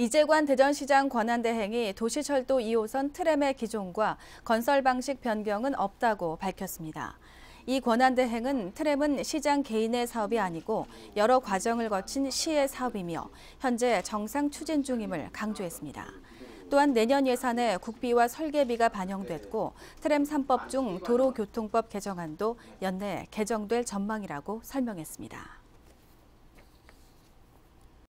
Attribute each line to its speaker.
Speaker 1: 이재관 대전시장 권한대행이 도시철도 2호선 트램의 기존과 건설 방식 변경은 없다고 밝혔습니다. 이 권한대행은 트램은 시장 개인의 사업이 아니고 여러 과정을 거친 시의 사업이며 현재 정상 추진 중임을 강조했습니다. 또한 내년 예산에 국비와 설계비가 반영됐고 트램 3법 중 도로교통법 개정안도 연내 개정될 전망이라고 설명했습니다.